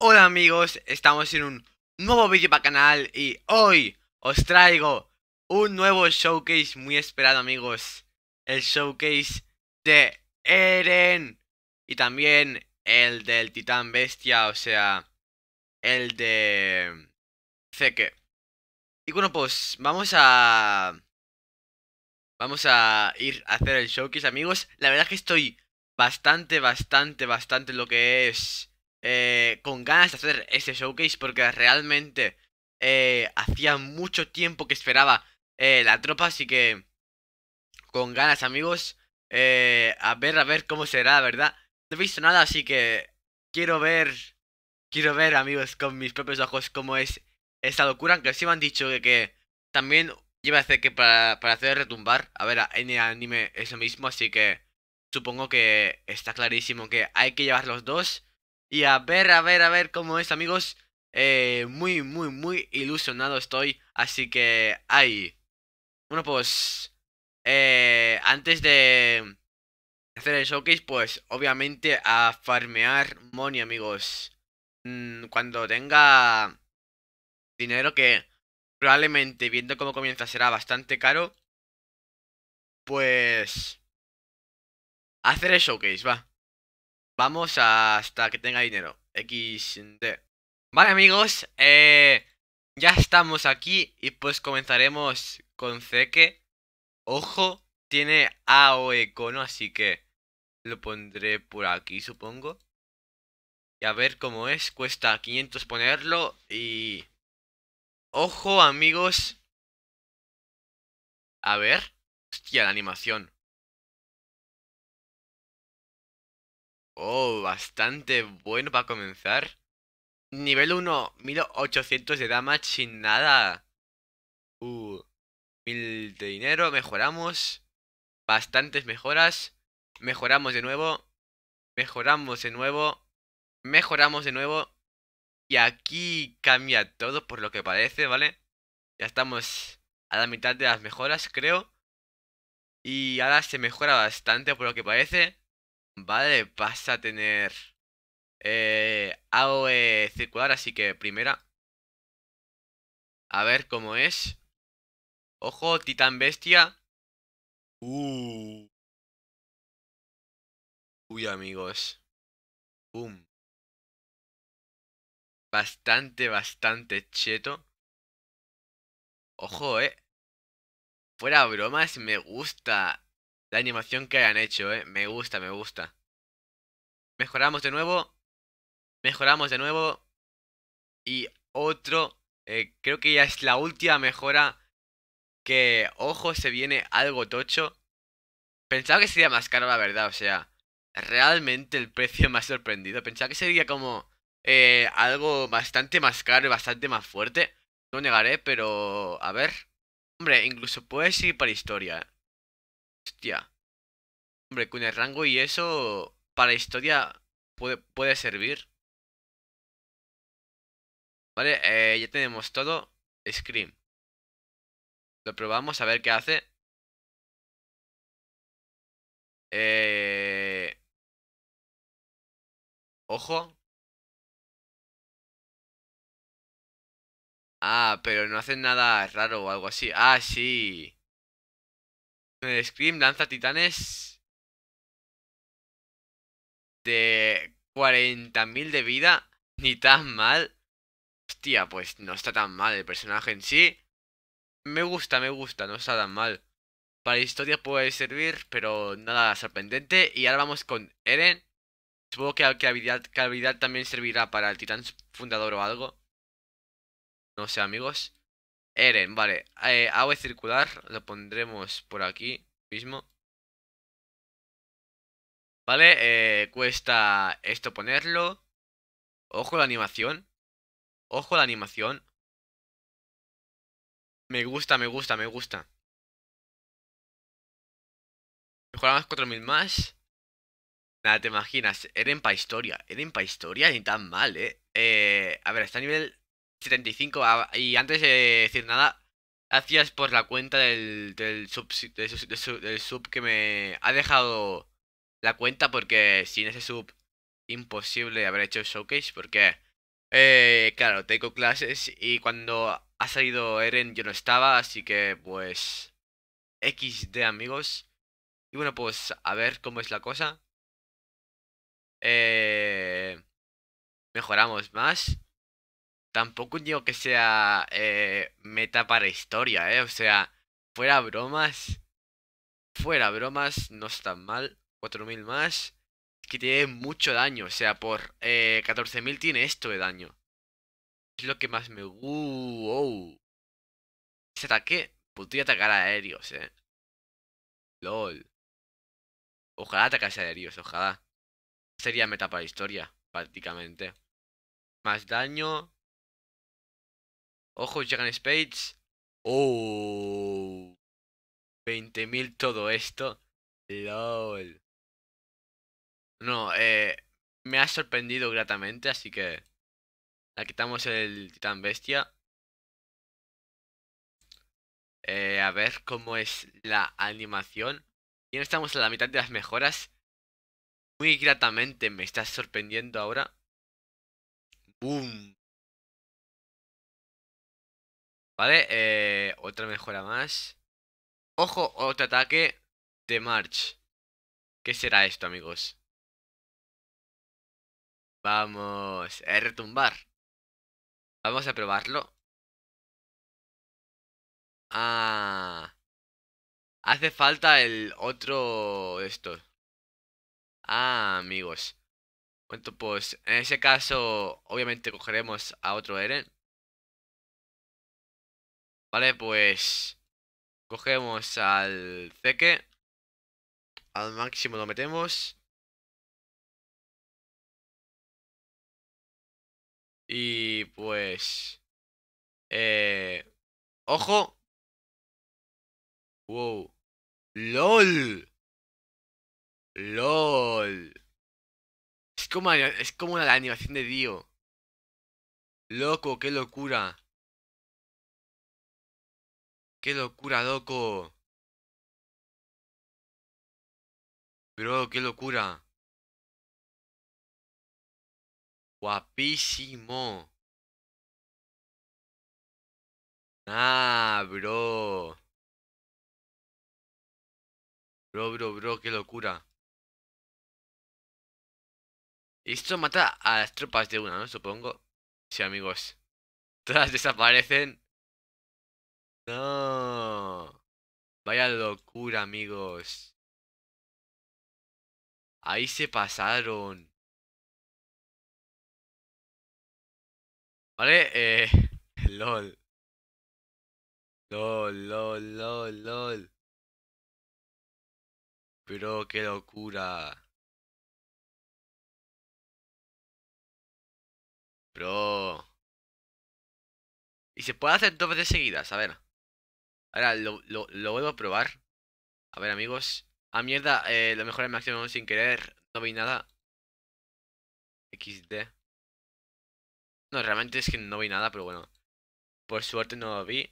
Hola amigos, estamos en un nuevo vídeo para canal y hoy os traigo un nuevo showcase muy esperado amigos El showcase de Eren y también el del titán bestia, o sea, el de Zeke Y bueno pues vamos a... Vamos a ir a hacer el showcase amigos La verdad que estoy bastante, bastante, bastante lo que es eh, con ganas de hacer ese showcase porque realmente eh, hacía mucho tiempo que esperaba eh, la tropa, así que con ganas amigos, eh, a ver, a ver cómo será, verdad. No he visto nada, así que quiero ver, quiero ver amigos con mis propios ojos cómo es esta locura, aunque sí me han dicho que, que también lleva a hacer que para, para hacer retumbar, a ver, en el anime lo mismo, así que supongo que está clarísimo que hay que llevar los dos. Y a ver, a ver, a ver cómo es, amigos. Eh, muy, muy, muy ilusionado estoy. Así que, ahí. Bueno, pues... Eh, antes de hacer el showcase, pues obviamente a farmear money, amigos. Mm, cuando tenga dinero que probablemente, viendo cómo comienza, será bastante caro. Pues... Hacer el showcase, va. Vamos hasta que tenga dinero. XD. Vale amigos, eh, ya estamos aquí y pues comenzaremos con Zeke. Ojo, tiene AOE cono, así que lo pondré por aquí supongo. Y a ver cómo es, cuesta 500 ponerlo y... Ojo amigos. A ver. Hostia, la animación. Oh, bastante bueno para comenzar. Nivel 1, 1800 de damage sin nada. Uh, 1000 de dinero, mejoramos. Bastantes mejoras. Mejoramos de nuevo. Mejoramos de nuevo. Mejoramos de nuevo. Y aquí cambia todo por lo que parece, ¿vale? Ya estamos a la mitad de las mejoras, creo. Y ahora se mejora bastante por lo que parece. Vale, vas a tener eh, AOE circular, así que primera. A ver cómo es. Ojo, titán bestia. Uh. Uy, amigos. Bastante, bastante cheto. Ojo, eh. Fuera bromas, me gusta la animación que hayan hecho, ¿eh? Me gusta, me gusta. Mejoramos de nuevo. Mejoramos de nuevo. Y otro, eh, creo que ya es la última mejora. Que, ojo, se viene algo tocho. Pensaba que sería más caro, la verdad, o sea. Realmente el precio me ha sorprendido. Pensaba que sería como eh, algo bastante más caro y bastante más fuerte. No negaré, pero a ver. Hombre, incluso puede ir para historia. Eh. Hostia. Hombre, con el rango y eso para historia puede, puede servir. Vale, eh, ya tenemos todo. Scream. Lo probamos a ver qué hace. Eh, ojo. Ah, pero no hacen nada raro o algo así. Ah, sí. En el Scream lanza titanes de 40.000 de vida. Ni tan mal. Hostia, pues no está tan mal el personaje en sí. Me gusta, me gusta, no está tan mal. Para historia puede servir, pero nada sorprendente. Y ahora vamos con Eren. Supongo que la habilidad, también servirá para el titán fundador o algo. No sé, amigos. Eren, vale. Eh, agua circular, lo pondremos por aquí mismo. Vale, eh, cuesta esto ponerlo. Ojo la animación. Ojo la animación. Me gusta, me gusta, me gusta. Mejoramos 4000 más. Nada, te imaginas. Eren pa' historia. Eren pa' historia ni tan mal, eh. eh a ver, está a nivel 75. y antes de decir nada, gracias por la cuenta del, sub, del, sub, que me ha dejado la cuenta porque sin ese sub imposible haber hecho showcase porque eh, claro tengo clases y cuando ha salido Eren yo no estaba así que pues XD amigos y bueno pues a ver cómo es la cosa eh, mejoramos más tampoco digo que sea eh, meta para historia, ¿eh? O sea, fuera bromas. Fuera bromas, no está mal. 4000 más. Es que tiene mucho daño. O sea, por 14.000 eh, tiene esto de daño. Es lo que más me... Uh, oh. Ese ataque podría atacar a aéreos, eh. LOL. Ojalá atacase aéreos, ojalá. Sería meta para historia, prácticamente. Más daño. Ojo, llegan Spades. ¡Oh! 20.000 todo esto. LOL. No, eh, me ha sorprendido gratamente, así que la quitamos el titán bestia. Eh, a ver cómo es la animación. Y estamos a la mitad de las mejoras. Muy gratamente me está sorprendiendo ahora. ¡Boom! Vale, eh, otra mejora más. Ojo, otro ataque de March. ¿Qué será esto, amigos? Vamos, eh, retumbar. Vamos a probarlo. Ah. Hace falta el otro esto. Ah, amigos. Bueno, pues en ese caso, obviamente cogeremos a otro Eren. Vale, pues cogemos al ceque. Al máximo lo metemos. Y pues... Eh... ¡Ojo! ¡Wow! ¡LOL! ¡LOL! Es como, es como la animación de Dio. Loco, qué locura. Qué locura, loco. Bro, qué locura. Guapísimo. Ah, bro. Bro, bro, bro, qué locura. Esto mata a las tropas de una, ¿no? Supongo. Sí, amigos. Todas desaparecen. No. Vaya locura, amigos. Ahí se pasaron. Vale, eh. LOL. LOL, LOL, LOL, Pero qué locura. Bro. Y se puede hacer dos veces seguidas, a ver. Ahora lo, lo, vuelvo a probar. A ver, amigos. Ah, mierda, eh, lo mejor es máximo sin querer. No vi nada. XD. No, realmente es que no vi nada, pero bueno. Por suerte no lo vi.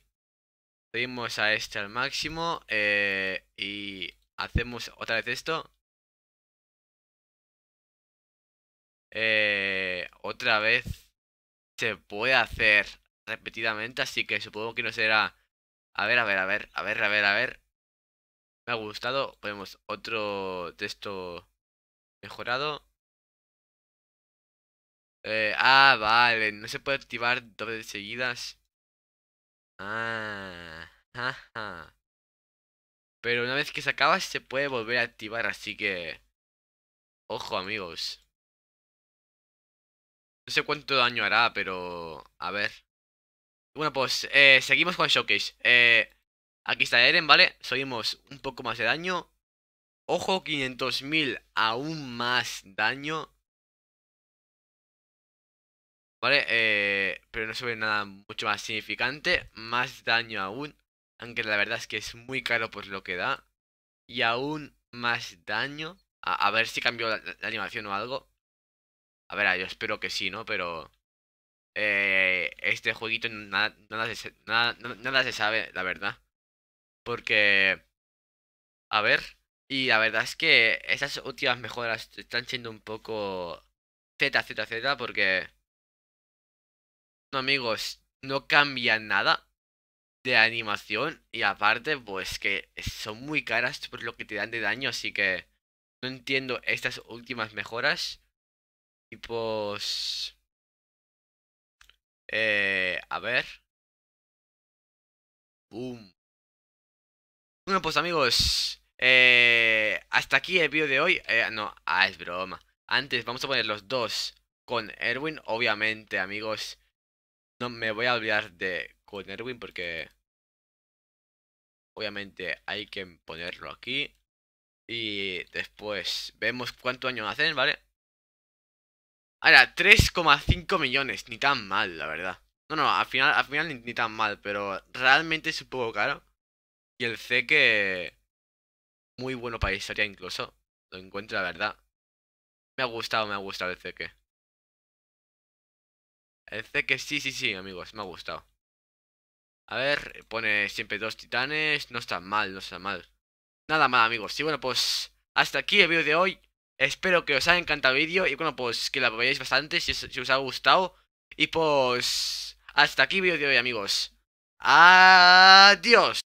Seguimos a este al máximo. Eh, y hacemos otra vez esto. Eh, otra vez se puede hacer repetidamente, así que supongo que no será a ver, a ver, a ver, a ver, a ver, a ver. Me ha gustado. Podemos otro texto mejorado. Eh, ah, vale. No se puede activar dos de seguidas. Ah, Pero una vez que se acaba se puede volver a activar, así que... Ojo amigos. No sé cuánto daño hará, pero... A ver. Bueno, pues eh, seguimos con Showcase. Eh, aquí está Eren, ¿vale? Subimos un poco más de daño. Ojo, 500.000 aún más daño. Vale, eh, pero no sube nada mucho más significante. Más daño aún. Aunque la verdad es que es muy caro por lo que da. Y aún más daño. A, ver si cambió la, animación o algo. A ver, yo espero que sí, ¿no? Pero... Eh, este jueguito nada, nada, se, nada, nada se sabe, la verdad. Porque, a ver, y la verdad es que Estas últimas mejoras están siendo un poco Z, Z, Z, porque, no amigos, no cambia nada de animación y aparte, pues que son muy caras por lo que te dan de daño, así que no entiendo estas últimas mejoras. Y pues... Eh, a ver. Boom. Bueno, pues amigos. Eh, hasta aquí el vídeo de hoy. Eh, no, ah, es broma. Antes vamos a poner los dos con Erwin. Obviamente, amigos. No me voy a olvidar de con Erwin porque... Obviamente hay que ponerlo aquí. Y después vemos cuánto año hacen, ¿vale? Ahora, 3,5 millones, ni tan mal, la verdad. No, no, al final, al final ni, tan mal, pero realmente es un poco caro. Y el C que... Muy bueno para historia incluso. Lo encuentro, la verdad. Me ha gustado, me ha gustado el que. El que sí, sí, sí, amigos, me ha gustado. A ver, pone siempre dos titanes. No está mal, no está mal. Nada mal, amigos. Y bueno, pues hasta aquí el vídeo de hoy. Espero que os haya encantado el vídeo y bueno, pues que la apoyéis bastante si os, os ha gustado. Y pues hasta aquí vídeo de hoy amigos. Adiós.